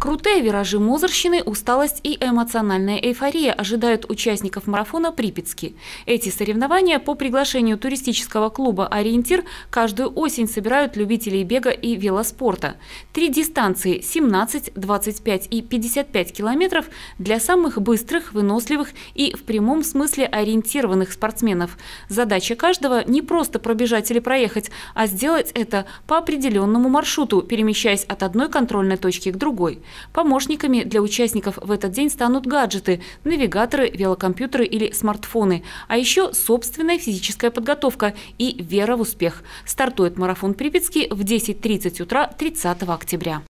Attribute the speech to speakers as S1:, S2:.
S1: Крутые виражи Мозорщины, усталость и эмоциональная эйфория ожидают участников марафона «Припятски». Эти соревнования по приглашению туристического клуба «Ориентир» каждую осень собирают любителей бега и велоспорта. Три дистанции – 17, 25 и 55 километров – для самых быстрых, выносливых и в прямом смысле ориентированных спортсменов. Задача каждого – не просто пробежать или проехать, а сделать это по определенному маршруту, перемещаясь от одной контрольной точки к другой. Помощниками для участников в этот день станут гаджеты, навигаторы, велокомпьютеры или смартфоны, а еще собственная физическая подготовка и вера в успех. Стартует марафон Припятский в 10.30 утра 30 октября.